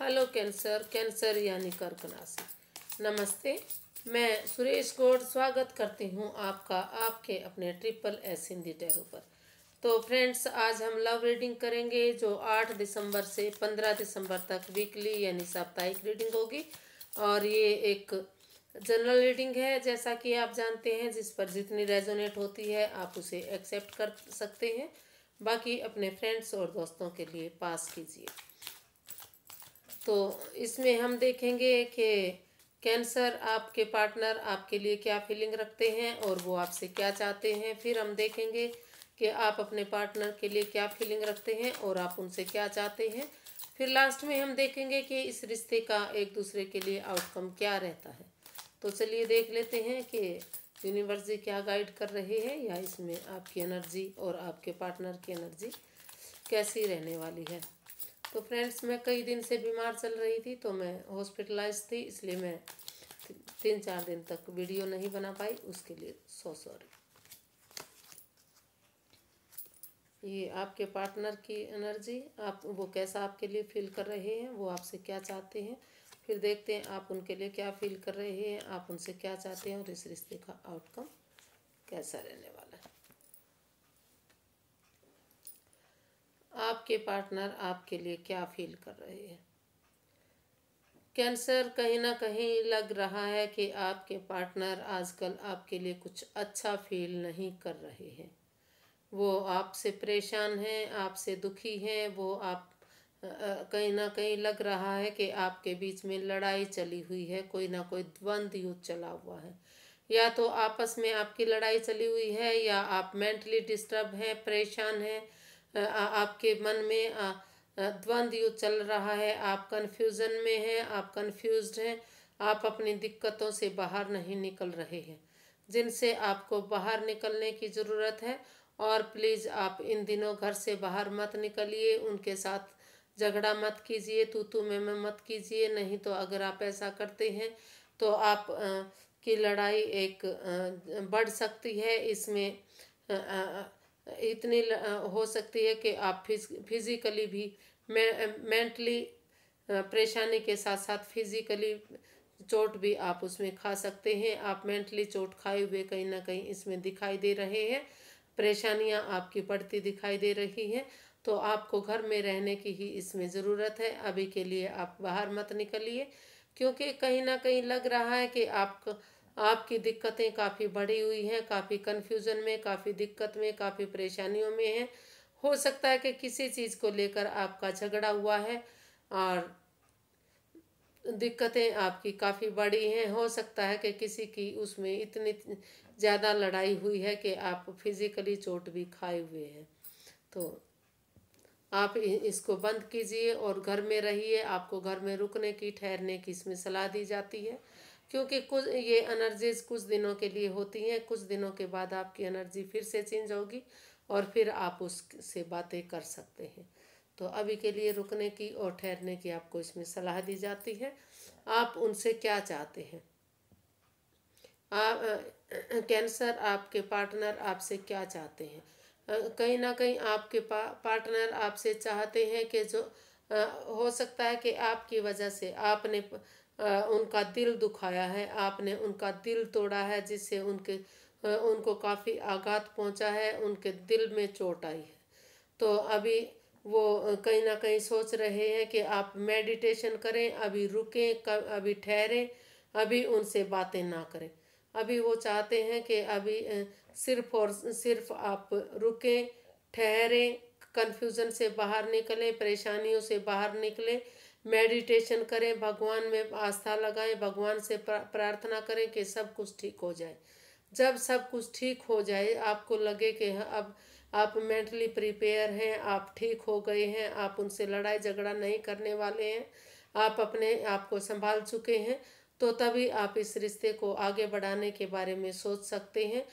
hello cancer cancer यानी कर्क राशि नमस्ते मैं सुरेश गौड़ स्वागत करती हूँ आपका आपके अपने ट्रिपल एस हिंदी टैरो पर तो फ्रेंड्स आज हम लव रीडिंग करेंगे जो 8 दिसंबर से 15 दिसंबर तक वीकली यानी साप्ताहिक रीडिंग होगी और ये एक जनरल रीडिंग है जैसा कि आप जानते हैं जिस पर जितनी रेजोनेट होती है आप उसे एक्सेप्ट कर सकते हैं बाकी अपने फ्रेंड्स और दोस्तों के लिए पास कीजिए तो इसमें हम देखेंगे कि कैंसर आपके पार्टनर आपके लिए क्या फीलिंग रखते हैं और वो आपसे क्या चाहते हैं फिर हम देखेंगे कि आप अपने पार्टनर के लिए क्या फीलिंग रखते हैं और आप उनसे क्या चाहते हैं फिर लास्ट में हम देखेंगे कि इस रिश्ते का एक दूसरे के लिए आउटकम क्या रहता है तो चलिए देख लेते हैं कि यूनिवर्स क्या गाइड कर रहे हैं या इसमें आपकी एनर्जी और आपके पार्टनर की एनर्जी कैसी रहने वाली है तो फ्रेंड्स मैं कई दिन से बीमार चल रही थी तो मैं हॉस्पिटलाइज थी इसलिए मैं तीन चार दिन तक वीडियो नहीं बना पाई उसके लिए सो सॉरी ये आपके पार्टनर की एनर्जी आप वो कैसा आपके लिए फील कर रहे हैं वो आपसे क्या चाहते हैं फिर देखते हैं आप उनके लिए क्या फील कर रहे हैं आप उनसे क्या चाहते हैं और इस रिश्ते का आउटकम कैसा रहने वाला आपके पार्टनर आपके लिए क्या फील कर रहे हैं कैंसर कहीं ना कहीं लग रहा है कि आपके पार्टनर आजकल आपके लिए कुछ अच्छा फील नहीं कर रहे हैं वो आपसे परेशान हैं आपसे दुखी हैं वो आप कहीं ना कहीं लग रहा है कि आपके बीच में लड़ाई चली हुई है कोई ना कोई द्वंद युद्ध चला हुआ है या तो आपस में आपकी लड़ाई चली हुई है या आप मेंटली डिस्टर्ब हैं परेशान हैं आपके मन में द्वंद युद्ध चल रहा है आप कन्फ्यूज़न में हैं आप कन्फ्यूज हैं आप अपनी दिक्कतों से बाहर नहीं निकल रहे हैं जिनसे आपको बाहर निकलने की ज़रूरत है और प्लीज़ आप इन दिनों घर से बाहर मत निकलिए उनके साथ झगड़ा मत कीजिए तो तू में में मत कीजिए नहीं तो अगर आप ऐसा करते हैं तो आप आ, की लड़ाई एक आ, बढ़ सकती है इसमें इतनी हो सकती है कि आप फिज फिज़िकली भी मेंटली परेशानी के साथ साथ फिज़िकली चोट भी आप उसमें खा सकते हैं आप मेंटली चोट खाए हुए कहीं ना कहीं इसमें दिखाई दे रहे हैं परेशानियां आपकी बढ़ती दिखाई दे रही हैं तो आपको घर में रहने की ही इसमें ज़रूरत है अभी के लिए आप बाहर मत निकलिए क्योंकि कहीं ना कहीं लग रहा है कि आप आपकी दिक्कतें काफ़ी बढ़ी हुई हैं काफ़ी कन्फ्यूज़न में काफ़ी दिक्कत में काफ़ी परेशानियों में हैं हो सकता है कि किसी चीज़ को लेकर आपका झगड़ा हुआ है और दिक्कतें आपकी काफ़ी बड़ी हैं हो सकता है कि किसी की उसमें इतनी ज़्यादा लड़ाई हुई है कि आप फिज़िकली चोट भी खाए हुए हैं तो आप इसको बंद कीजिए और घर में रहिए आपको घर में रुकने की ठहरने की इसमें सलाह दी जाती है क्योंकि कुछ ये एनर्जीज कुछ दिनों के लिए होती हैं कुछ दिनों के बाद आपकी एनर्जी फिर से चेंज होगी और फिर आप उससे बातें कर सकते हैं तो अभी के लिए रुकने की और ठहरने की आपको इसमें सलाह दी जाती है आप उनसे क्या चाहते हैं आप कैंसर आपके पार्टनर आपसे क्या चाहते हैं कहीं ना कहीं आपके पा, पार्टनर आपसे चाहते हैं कि जो हो सकता है कि आपकी वजह से आपने उनका दिल दुखाया है आपने उनका दिल तोड़ा है जिससे उनके उनको काफ़ी आघात पहुंचा है उनके दिल में चोट आई है तो अभी वो कहीं ना कहीं सोच रहे हैं कि आप मेडिटेशन करें अभी रुकें अभी ठहरें अभी उनसे बातें ना करें अभी वो चाहते हैं कि अभी सिर्फ और सिर्फ आप रुकें ठहरें कन्फ्यूज़न से बाहर निकलें परेशानियों से बाहर निकलें मेडिटेशन करें भगवान में आस्था लगाएं भगवान से प्रार्थना करें कि सब कुछ ठीक हो जाए जब सब कुछ ठीक हो जाए आपको लगे कि अब आप मेंटली प्रिपेयर हैं आप ठीक हो गए हैं आप उनसे लड़ाई झगड़ा नहीं करने वाले हैं आप अपने आप को संभाल चुके हैं तो तभी आप इस रिश्ते को आगे बढ़ाने के बारे में सोच सकते हैं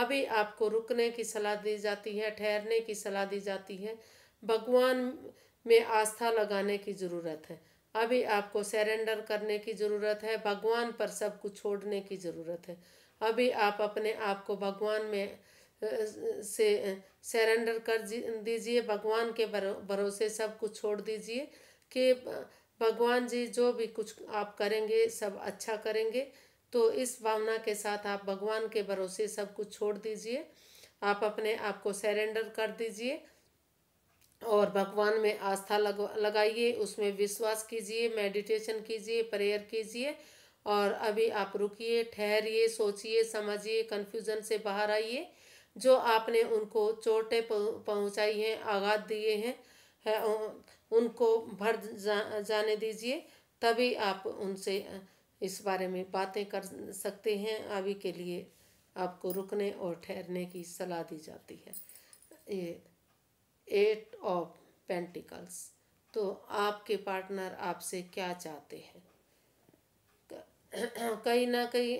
अभी आपको रुकने की सलाह दी जाती है ठहरने की सलाह दी जाती है भगवान में आस्था लगाने की ज़रूरत है अभी आपको सरेंडर करने की ज़रूरत है भगवान पर सब कुछ छोड़ने की ज़रूरत है अभी आप अपने आप को भगवान में से सरेंडर कर दीजिए भगवान के भरोसे सब कुछ छोड़ दीजिए कि भगवान जी जो भी कुछ आप करेंगे सब अच्छा करेंगे तो इस भावना के साथ आप भगवान के भरोसे सब कुछ छोड़ दीजिए आप अपने आप को सरेंडर कर दीजिए और भगवान में आस्था लग लगाइए उसमें विश्वास कीजिए मेडिटेशन कीजिए प्रेयर कीजिए और अभी आप रुकिए ठहरिए सोचिए समझिए कन्फ्यूज़न से बाहर आइए जो आपने उनको चोटें पहुंचाई हैं आघात दिए हैं है, उनको भर जा, जाने दीजिए तभी आप उनसे इस बारे में बातें कर सकते हैं अभी के लिए आपको रुकने और ठहरने की सलाह दी जाती है ये एट ऑफ पेंटिकल्स तो आपके पार्टनर आपसे क्या चाहते हैं कहीं ना कहीं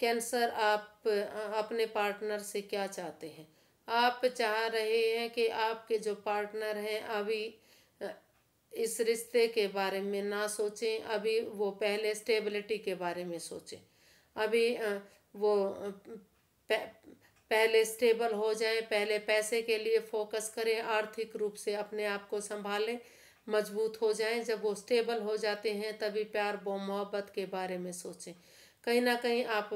कैंसर आप अपने पार्टनर से क्या चाहते हैं आप चाह रहे हैं कि आपके जो पार्टनर हैं अभी इस रिश्ते के बारे में ना सोचें अभी वो पहले स्टेबिलिटी के बारे में सोचें अभी वो पहले स्टेबल हो जाएं पहले पैसे के लिए फोकस करें आर्थिक रूप से अपने आप को संभालें मजबूत हो जाएं जब वो स्टेबल हो जाते हैं तभी प्यार मोहब्बत के बारे में सोचें कहीं ना कहीं आप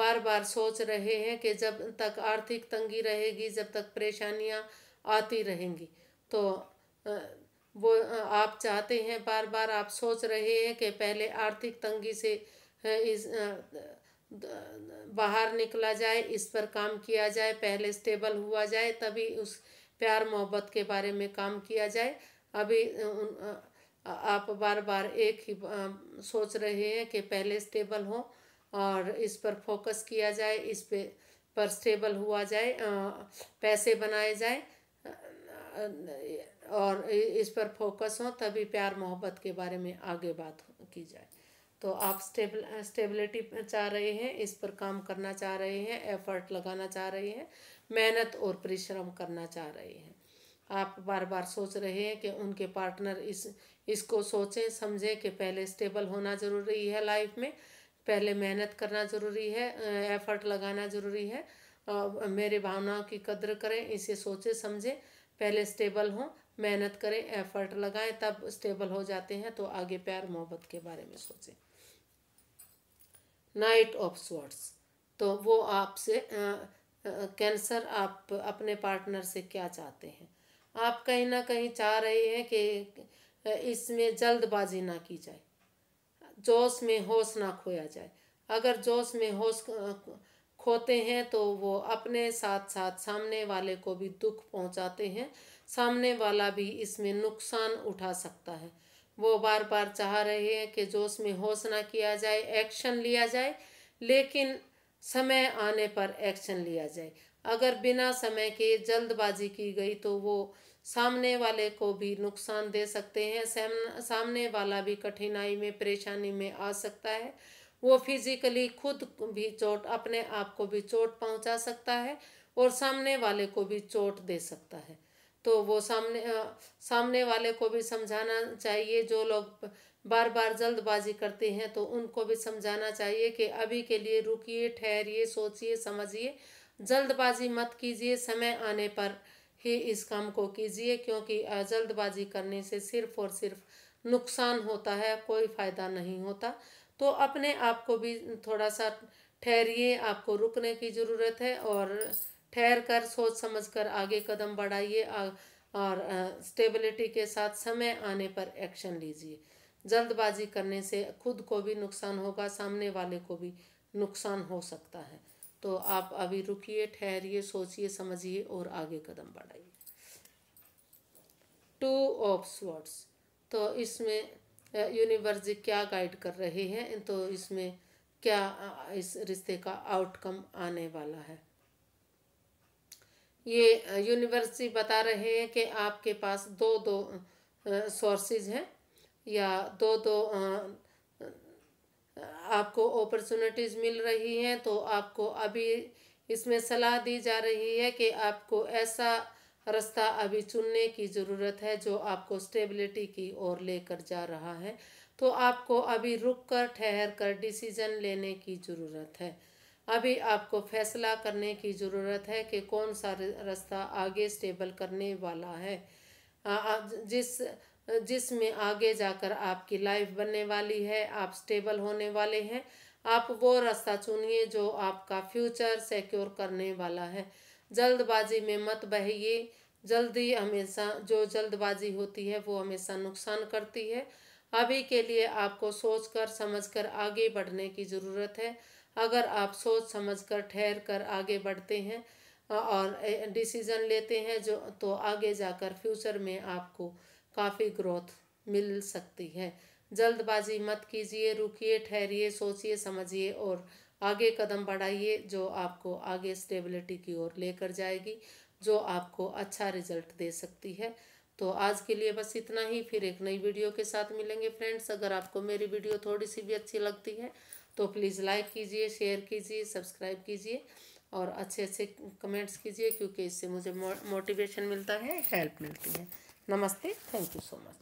बार बार सोच रहे हैं कि जब तक आर्थिक तंगी रहेगी जब तक परेशानियां आती रहेंगी तो वो आप चाहते हैं बार बार आप सोच रहे हैं कि पहले आर्थिक तंगी से इस बाहर निकला जाए इस पर काम किया जाए पहले स्टेबल हुआ जाए तभी उस प्यार मोहब्बत के बारे में काम किया जाए अभी आप बार बार एक ही सोच रहे हैं कि पहले स्टेबल हो और इस पर फोकस किया जाए इस पे पर स्टेबल हुआ जाए पैसे बनाए जाए और इस पर फोकस हो तभी प्यार मोहब्बत के बारे में आगे बात की जाए तो आप स्टेबल स्टेबिलिटी चाह रहे हैं इस पर काम करना चाह रहे हैं एफर्ट लगाना चाह रहे हैं मेहनत और परिश्रम करना चाह रहे हैं आप बार बार सोच रहे हैं कि उनके पार्टनर इस इसको सोचें समझें कि पहले स्टेबल होना ज़रूरी है लाइफ में पहले मेहनत करना ज़रूरी है एफर्ट लगाना ज़रूरी है मेरे भावनाओं की कदर करें इसे सोचें समझें पहले स्टेबल हों मेहनत करें एफर्ट लगाएं तब स्टेबल हो जाते हैं तो आगे प्यार मोहब्बत के बारे में सोचें नाइट ऑफ स्वर्ड्स तो वो आपसे कैंसर आप अपने पार्टनर से क्या चाहते हैं आप कहीं ना कहीं चाह रहे हैं कि इसमें जल्दबाजी ना की जाए जोश में होश ना खोया जाए अगर जोश में होश खोते हैं तो वो अपने साथ साथ सामने वाले को भी दुख पहुंचाते हैं सामने वाला भी इसमें नुकसान उठा सकता है वो बार बार चाह रहे हैं कि जोश में हौसला किया जाए एक्शन लिया जाए लेकिन समय आने पर एक्शन लिया जाए अगर बिना समय के जल्दबाजी की गई तो वो सामने वाले को भी नुकसान दे सकते हैं सामने वाला भी कठिनाई में परेशानी में आ सकता है वो फिजिकली खुद भी चोट अपने आप को भी चोट पहुंचा सकता है और सामने वाले को भी चोट दे सकता है तो वो सामने सामने वाले को भी समझाना चाहिए जो लोग बार बार जल्दबाजी करते हैं तो उनको भी समझाना चाहिए कि अभी के लिए रुकिए ठहरिए सोचिए समझिए जल्दबाजी मत कीजिए समय आने पर ही इस काम को कीजिए क्योंकि जल्दबाजी करने से सिर्फ और सिर्फ नुकसान होता है कोई फ़ायदा नहीं होता तो अपने आप को भी थोड़ा सा ठहरिए आपको रुकने की ज़रूरत है और ठहर कर सोच समझ कर आगे कदम बढ़ाइए और स्टेबिलिटी के साथ समय आने पर एक्शन लीजिए जल्दबाजी करने से खुद को भी नुकसान होगा सामने वाले को भी नुकसान हो सकता है तो आप अभी रुकिए ठहरिए सोचिए समझिए और आगे कदम बढ़ाइए टू ऑफ स्वर्ड्स तो इसमें यूनिवर्स क्या गाइड कर रही है तो इसमें क्या इस रिश्ते का आउटकम आने वाला है ये यूनिवर्स बता रहे हैं कि आपके पास दो दो सोर्सेज हैं या दो दो आपको अपॉर्चुनिटीज़ मिल रही हैं तो आपको अभी इसमें सलाह दी जा रही है कि आपको ऐसा रास्ता अभी चुनने की ज़रूरत है जो आपको स्टेबिलिटी की ओर लेकर जा रहा है तो आपको अभी रुक कर ठहर कर डिसीजन लेने की ज़रूरत है अभी आपको फैसला करने की ज़रूरत है कि कौन सा रास्ता आगे स्टेबल करने वाला है जिस जिसमें आगे जाकर आपकी लाइफ बनने वाली है आप स्टेबल होने वाले हैं आप वो रास्ता चुनिए जो आपका फ्यूचर सिक्योर करने वाला है जल्दबाजी में मत बहिए जल्दी हमेशा जो जल्दबाजी होती है वो हमेशा नुकसान करती है अभी के लिए आपको सोच कर समझ कर आगे बढ़ने की ज़रूरत है अगर आप सोच समझ कर ठहर कर आगे बढ़ते हैं और डिसीज़न लेते हैं जो तो आगे जाकर फ्यूचर में आपको काफ़ी ग्रोथ मिल सकती है जल्दबाजी मत कीजिए रुकिए ठहरिए सोचिए समझिए और आगे कदम बढ़ाइए जो आपको आगे स्टेबिलिटी की ओर लेकर जाएगी जो आपको अच्छा रिजल्ट दे सकती है तो आज के लिए बस इतना ही फिर एक नई वीडियो के साथ मिलेंगे फ्रेंड्स अगर आपको मेरी वीडियो थोड़ी सी भी अच्छी लगती है तो प्लीज़ लाइक कीजिए शेयर कीजिए सब्सक्राइब कीजिए और अच्छे अच्छे कमेंट्स कीजिए क्योंकि इससे मुझे मोटिवेशन मिलता है हेल्प मिलती है नमस्ते थैंक यू सो मच